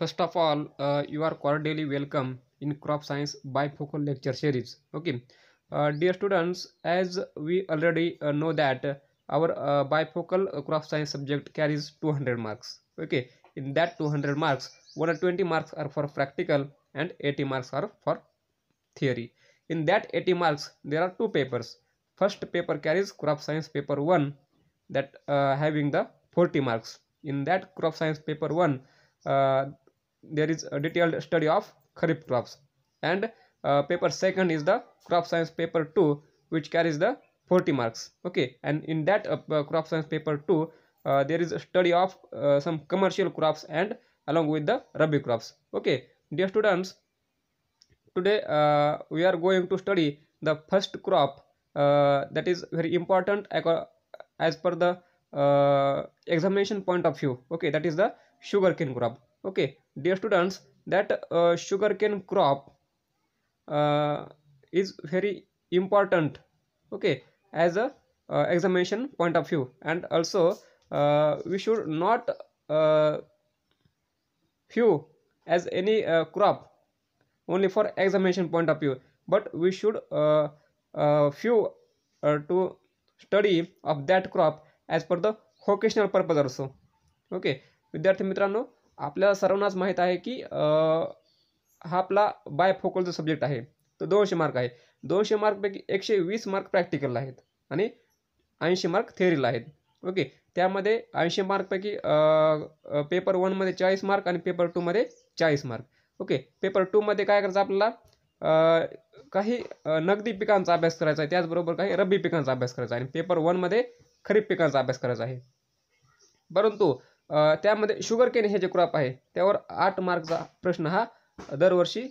First of all, uh, you are cordially welcome in Crop Science Bifocal Lecture Series. Okay, uh, dear students, as we already uh, know that uh, our uh, bifocal uh, crop science subject carries 200 marks. Okay, in that 200 marks, 120 marks are for practical and 80 marks are for theory. In that 80 marks, there are two papers. First paper carries crop science paper 1 that having the 40 marks. In that crop science paper 1, there is a detailed study of kharif crops and uh, paper second is the crop science paper 2 which carries the 40 marks okay and in that uh, crop science paper 2 uh, there is a study of uh, some commercial crops and along with the rabi crops okay dear students today uh, we are going to study the first crop uh, that is very important as per the examination point of view okay that is the sugarcane crop okay dear students that uh, sugarcane crop uh, is very important okay as a uh, examination point of view and also uh, we should not uh, view as any uh, crop only for examination point of view but we should uh, uh, view uh, to study of that crop as per the vocational purpose also okay with that आपल्या सर्वांनाच माहीत आहे की हा आपला bye जो subject आहे तो दोनशे मार्क आहे दोनशे मार्कपैकी एकशे वीस मार्क प्रॅक्टिकलला आहेत आणि ऐंशी मार्क थेअरीला आहेत ओके त्यामध्ये ऐंशी मार्कपैकी पेपर वनमध्ये चाळीस मार्क आणि पेपर टूमध्ये चाळीस मार्क ओके पेपर टूमध्ये काय करायचं आपल्याला काही नगदी पिकांचा अभ्यास करायचा आहे त्याचबरोबर काही रब्बी पिकांचा अभ्यास करायचा आहे आणि पेपर वनमध्ये खरीप पिकांचा अभ्यास करायचा आहे परंतु त्यामध्ये शुगर केन हे जे क्रॉप आहे त्यावर आठ मार्कचा प्रश्न हा दरवर्षी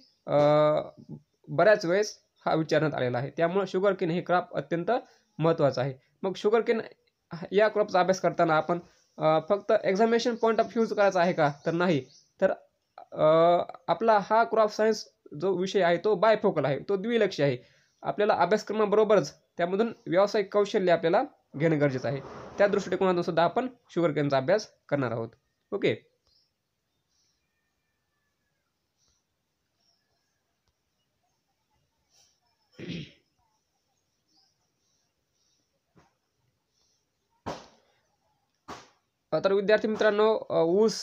बऱ्याच वेळेस हा विचारण्यात आलेला आहे त्यामुळं शुगर केन हे क्रॉप अत्यंत महत्त्वाचं आहे मग शुगर केन या क्रॉपचा अभ्यास करताना आपण फक्त एक्झामिनेशन पॉईंट ऑफ व्ह्यूज करायचा आहे का तर नाही तर आपला हा क्रॉप सायन्स जो विषय आहे तो बायफोकल आहे तो द्विलक्षी आहे आपल्याला अभ्यासक्रमाबरोबरच त्यामधून व्यावसायिक कौशल्य आपल्याला घेणं गरजेचं आहे त्या दृष्टिकोनातून सुद्धा आपण शुगर केनचा अभ्यास करणार आहोत ओके तर विद्यार्थी मित्रांनो ऊस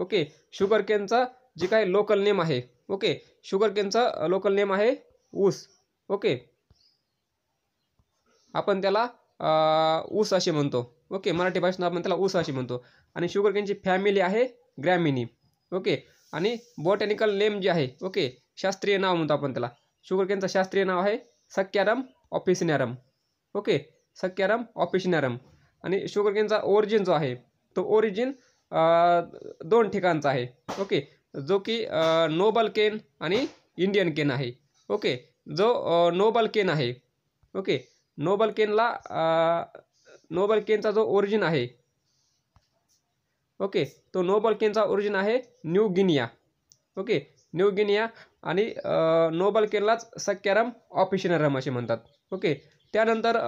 ओके शुगर केनचा जे काही लोकल नेम आहे ओके शुगर केनचा लोकल नेम आहे ऊस ओके आपण त्याला ऊस असे म्हणतो ओके मराठी भाषेत आपण त्याला ऊस असे म्हणतो आणि शुगरकेनची फॅमिली आहे ग्रॅमिनी ओके आणि बॉटॅनिकल नेम जे आहे ओके शास्त्रीय नाव म्हणतो आपण त्याला केनचं शास्त्रीय नाव आहे सक्यारम ऑफिसनॅरम ओके सक्यारम ऑफिसिनॅरम आणि शुगरकेनचा ओरिजिन जो आहे तो ओरिजिन दोन ठिकाणचा आहे ओके जो की नोबल केन आणि इंडियन केन आहे ओके जो नोबल केन आहे ओके नोबल केनला नोबल केनचा जो ओरिजिन आहे ओके तो नोबल केनचा ओरिजिन आहे New Guinea okay New Guinea आणि नोबल केनलाच सक्यारम ऑफिशनरम असे म्हणतात ओके त्यानंतर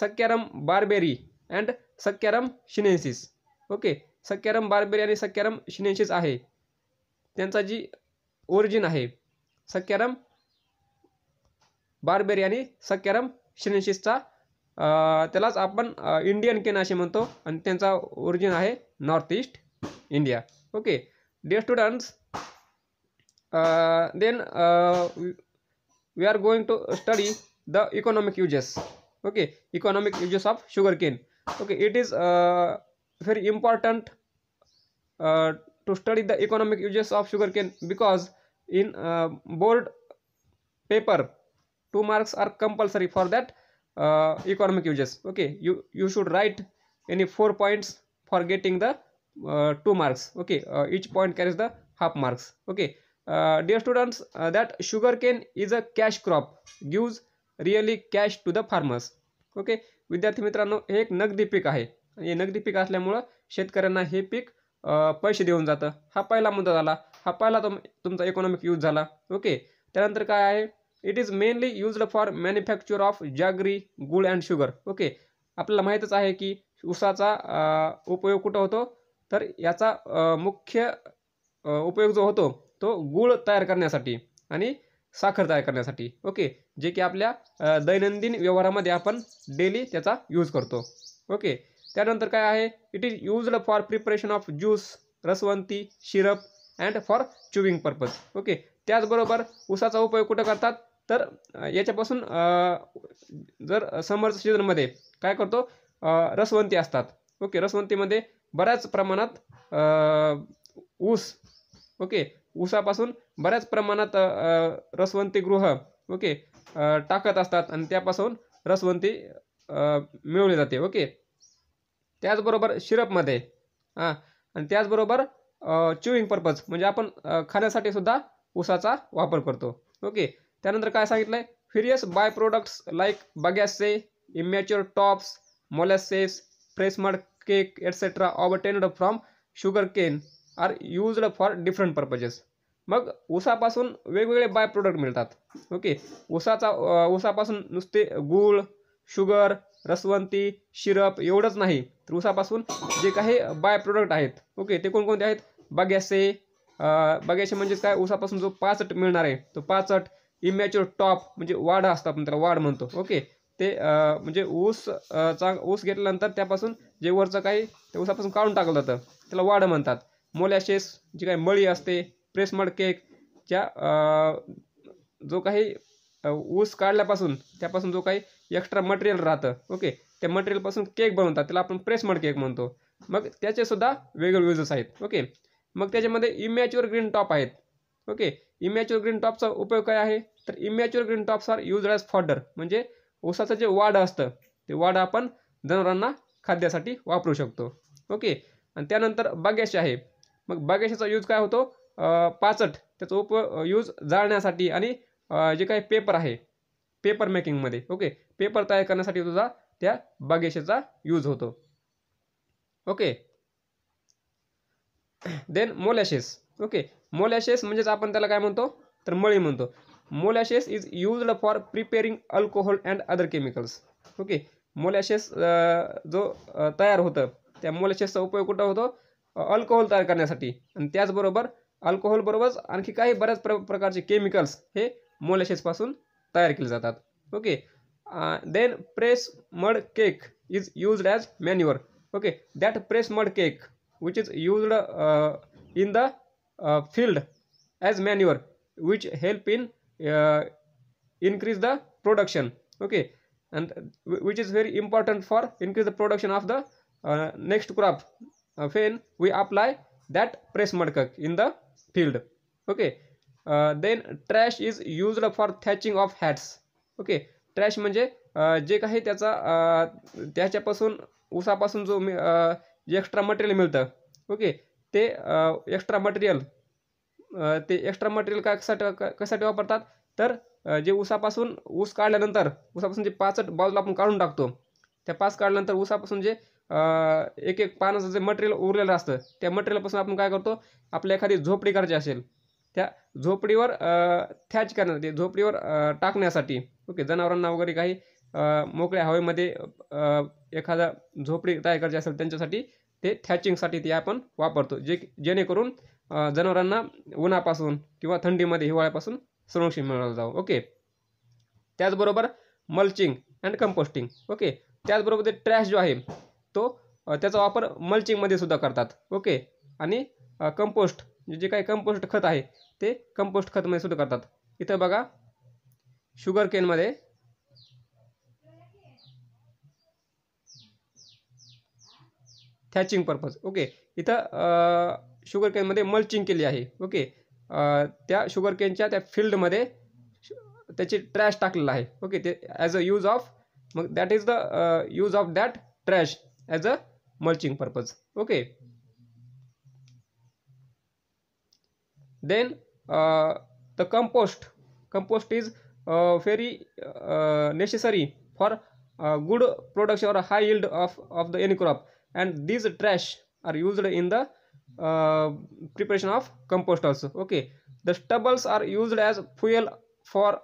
सक्यारम बार्बेरी अँड सक्यारम शिनेन्सिस ओके सक्यारम बार्बेरी आणि सक्यारम शिनेन्सिस आहे त्यांचा जी ओरिजिन आहे सक्यारम बार्बेरी आणि सक्यारम शिनेशिसचा त्यालाच आपण इंडियन केन असे म्हणतो आणि त्यांचा ओरिजिन आहे north east India okay dear students then we are going to study the economic uses okay economic uses of sugar cane okay it is very important to study the economic uses of sugar cane because in board paper two marks are compulsory for that economic uses okay you you should write any four points for getting the two marks okay each point carry the half marks okay dear students that sugar cane is a cash crop gives really cash to the farmers okay विद्यार्थी मित्रांनो हे एक नगदी पीक आहे हे नगदी पीक असल्यामुळं शेतकऱ्यांना हे पीक पैसे देऊन जातं हा पहिला मुद्दा झाला हा तुम तुमचा इकॉनॉमिक यूज झाला ओके त्यानंतर काय आहे it is mainly used for manufacture of jaggery गुळ अँड शुगर ओके आपल्याला माहीतच आहे की उसाचा उपयोग कुठं होतो तर याचा मुख्य उपयोग जो होतो तो गूळ तयार करण्यासाठी आणि साखर तयार करण्यासाठी ओके जे की आपल्या दैनंदिन व्यवहारामध्ये आपण डेली त्याचा यूज करतो ओके त्यानंतर काय आहे it is used for preparation of juice रसवंती syrup and for chewing purpose okay त्याचबरोबर उसाचा उपयोग कुठं करतात तर याच्यापासून जर समर्थ सीझनमध्ये काय करतो रसवंती असतात ओके रसवंतीमध्ये बऱ्याच प्रमाणात ऊस ओके ऊसापासून बऱ्याच प्रमाणात रसवंती गृह ओके टाकत असतात आणि त्यापासून रसवंती मिळवली जाते ओके त्याचबरोबर शिरपमध्ये हां आणि त्याचबरोबर च्युईंग पर्पज म्हणजे आपण खाण्यासाठी सुद्धा ऊसाचा वापर करतो ओके त्यानंतर काय सांगितलं आहे various by products like bagasse immature tops molasses press mud cake etcetera obtained from sugar cane are used for different purposes मग उसापासून वेगवेगळे बाय प्रोडक्ट मिळतात ओके उसाचा उसापासून नुसते गूळ शुगर रसवंती शिरप एवढंच नाही तर उसापासून जे काही बाय प्रोडक्ट आहेत ओके ते कोणकोणते आहेत बगॅसे बगॅसे म्हणजेच काय उसापासून जो पाचट मिळणार आहे तो पाचट इमॅच्युअर टॉप म्हणजे वाढ असतं आपण त्याला वाढ म्हणतो ओके ते म्हणजे ऊस चांग ऊस घेतल्यानंतर त्यापासून जे वरचं काही ते ऊसापासून काढून टाकलं जातं त्याला वाढ म्हणतात मोलॅशेस जी काही मळी असते प्रेसमड केक ज्या जो काही ऊस काढल्यापासून त्यापासून जो काही एक्स्ट्रा मटेरियल राहतं ओके त्या मटेरियलपासून केक बनवतात त्याला आपण प्रेसमड केक म्हणतो मग त्याचेसुद्धा वेगळे युजेस आहेत ओके मग त्याच्यामध्ये इमॅच्युअर ग्रीन टॉप आहेत ओके इमॅच्युअर ग्रीन टॉपचा उपयोग काय आहे तर immature green tops are use as fodder म्हणजे उसाचं जे वाड असतं ते वाड आपण जनावरांना खाद्यासाठी वापरू शकतो ओके आणि त्यानंतर बागेशे आहे मग बागेशाचा यूज काय होतो पाचट त्याचा उप यूज जाळण्यासाठी आणि जे काही पेपर आहे पेपर मेकिंगमध्ये ओके पेपर तयार करण्यासाठी तुझा त्या बागेशेचा यूज होतो okay then molasses okay molasses म्हणजेच आपण त्याला काय म्हणतो तर मळी म्हणतो molasses is used for preparing alcohol and other chemicals okay molasses जो तयार होतं त्या मोलॅशेसचा उपयोग कुठं होतो अल्कोहोल तयार करण्यासाठी आणि त्याचबरोबर अल्कोहोलबरोबरच आणखी काही बऱ्याच प्र प्रकारचे केमिकल्स हे मोलॅशेसपासून तयार केले जातात okay then press mud cake is used as manure okay that press mud cake which is used in the field as manure which help in increase the production okay and which is very important for increase the production of the next crop then we apply that press mud cake in the field okay then trash is used for thatching of huts okay trash म्हणजे uh, जे काही त्याचा uh, त्याच्यापासून उसापासून जो extra uh, material मिळतं okay ते extra material ते एक्स्ट्रा मटेरियल कासाठी कशासाठी वापरतात तर जे ऊसापासून ऊस काढल्यानंतर ऊसापासून जे पाचट बाजूला आपण काढून टाकतो त्या पाच काढल्यानंतर ऊसापासून जे एक एक पानाचं जे मटेरियल उरलेलं असतं त्या मटेरियलपासून आपण काय करतो आपल्या एखादी झोपडी करायची असेल त्या झोपडीवर थॅच करण्यासाठी झोपडीवर टाकण्यासाठी ओके जनावरांना वगैरे काही मोकळ्या हवेमध्ये एखादा झोपडी तयार करायची असेल त्यांच्यासाठी ते थॅचिंगसाठी ते आपण वापरतो जे जेणेकरून जनावरांना उन्हापासून किंवा थंडीमध्ये हिवाळ्यापासून संरक्षण मिळालं जावं ओके त्याचबरोबर मल्चिंग अँड कंपोस्टिंग ओके त्याचबरोबर ते ट्रॅश जो आहे तो त्याचा वापर मल्चिंगमध्ये सुद्धा करतात ओके आणि कंपोस्ट जे काही कंपोस्ट खत आहे ते कंपोस्ट खतमध्ये सुद्धा करतात इथं बघा शुगर केनमध्ये थॅचिंग पर्पज ओके इथं शुगर केनमध्ये मल्चिंग केली आहे ओके त्या शुगर केनच्या त्या फील्डमध्ये त्याची ट्रॅश टाकलेला आहे ओके ते ॲज अ यूज ऑफ मग that is the use of that trash as a mulching purpose okay then the compost compost is very necessary for good production और high yield of of the any crop and these trash are used in the uh, preparation of compost also okay the stubbles are used as fuel for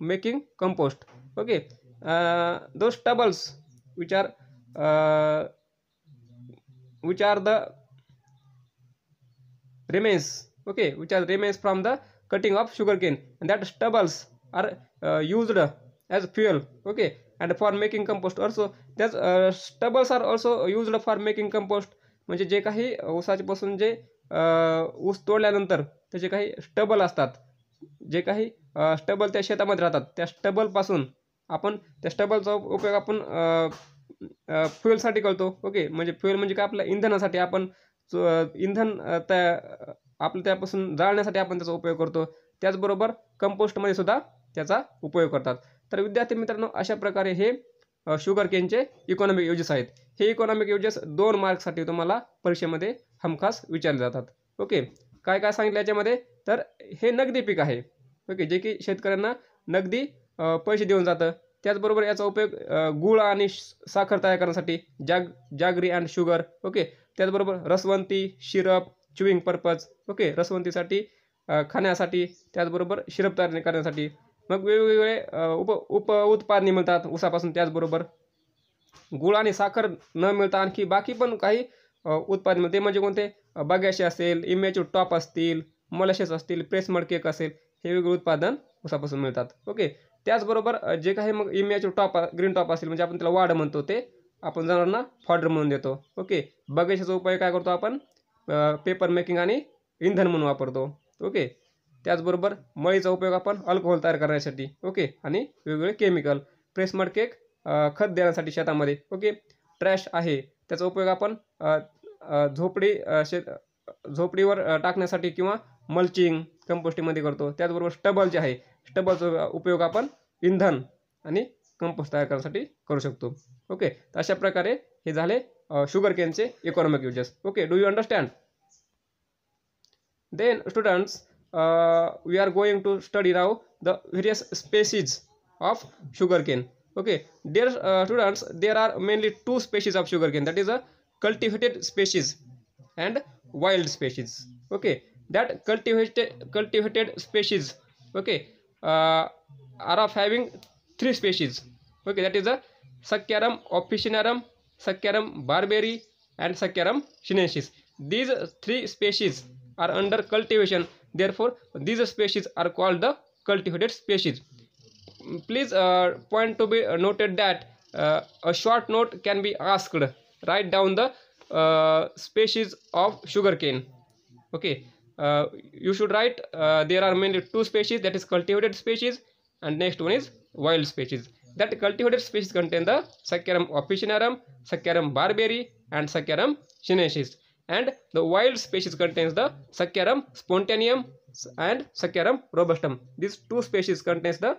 making compost okay uh, those stubbles which are uh, which are the remains okay which are remains from the cutting of sugarcane and that stubbles are uh, used as fuel okay and for making compost also त्याच stubbles are also used for making compost म्हणजे जे काही ऊसाच्यापासून जे uh, ऊस तोडल्यानंतर त्याचे काही stubble असतात जे काही स्टबल uh, त्या शेतामध्ये राहतात त्या स्टबलपासून आपण त्या स्टबलचा उपयोग आपण फ्युएलसाठी uh, करतो ओके म्हणजे फ्युएल म्हणजे काय आपल्या इंधनासाठी आपण इंधन त्या आपलं त्यापासून जाळण्यासाठी आपण त्याचा उपयोग करतो त्याचबरोबर कंपोस्टमध्ये सुद्धा त्याचा उपयोग करतात तर विद्यार्थी मित्रांनो अशा प्रकारे हे शुगर केनचे इकॉनॉमिक युजेस आहेत हे इकॉनॉमिक युजेस दोन मार्क्ससाठी तुम्हाला परीक्षेमध्ये हमखास विचारले जातात ओके काय काय सांगितलं याच्यामध्ये तर हे नगदी पीक आहे ओके जे की शेतकऱ्यांना नगदी पैसे देऊन जातं त्याचबरोबर याचा उपयोग गुळ आणि साखर तयार करण्यासाठी जाग जागरी अँड शुगर ओके त्याचबरोबर रसवंती शिरप च्युईंग पर्पज ओके रसवंतीसाठी खाण्यासाठी त्याचबरोबर शिरप तयार करण्यासाठी मग वेगवेगळे उप उप उत्पादने मिळतात उसापासून त्याचबरोबर गुळ आणि साखर न मिळता आणखी बाकी पण काही उत्पादन मिळते म्हणजे कोणते बगॅशे असेल इमेच्युअर टॉप असतील मलशेस असतील प्रेसमड केक असेल हे वेगवेगळे उत्पादन उसापासून मिळतात ओके त्याचबरोबर जे काही मग इम्याच्युअर टॉप ग्रीन टॉप असेल म्हणजे आपण त्याला वाढ म्हणतो ते आपण जनावरांना फॉर्डर म्हणून देतो ओके बगेशाचा उपाय काय करतो आपण पेपर मेकिंग आणि इंधन म्हणून वापरतो ओके त्याचबरोबर मळीचा उपयोग आपण अल्कोहोल तयार करण्यासाठी ओके आणि वेगवेगळे केमिकल प्रेसमड केक खत देण्यासाठी शेतामध्ये ओके ट्रॅश आहे त्याचा उपयोग आपण झोपडी शेत झोपडीवर टाकण्यासाठी किंवा मल्चिंग कंपोस्टिंगमध्ये करतो त्याचबरोबर स्टबल जे आहे स्टबलचा उपयोग आपण इंधन आणि कंपोस्ट तयार करण्यासाठी करू शकतो ओके तर अशा प्रकारे हे झाले शुगर केनचे economic uses okay do you understand then students uh, we are going to study now the various species of sugarcane okay dear uh, students there are mainly two species of sugarcane that is a cultivated species and wild species okay that cultivated cultivated species okay uh, are of having three species okay that is a saccharum officinarum saccharum barberi and saccharum sinensis these three species are under cultivation Therefore, these species are called the cultivated species. Please uh, point to be uh, noted that uh, a short note can be asked. Write down the uh, species of sugarcane. Okay, uh, you should write uh, there are mainly two species that is cultivated species and next one is wild species. That cultivated species contain the Saccharum officinarum, Saccharum barberi and Saccharum chinensis and the wild species contains the Saccharum spontaneum and Saccharum robustum. These two species contains the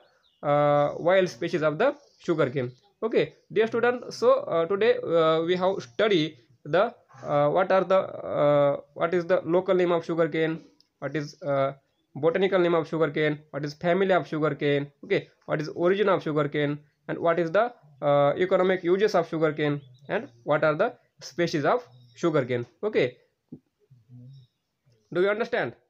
uh, wild species of the sugarcane. Okay, dear students. So uh, today uh, we have study the uh, what are the uh, what is the local name of sugarcane, what is uh, botanical name of sugarcane, what is family of sugarcane, okay, what is origin of sugarcane, and what is the economic uses of sugarcane, and what are the species of sugarcane okay do you understand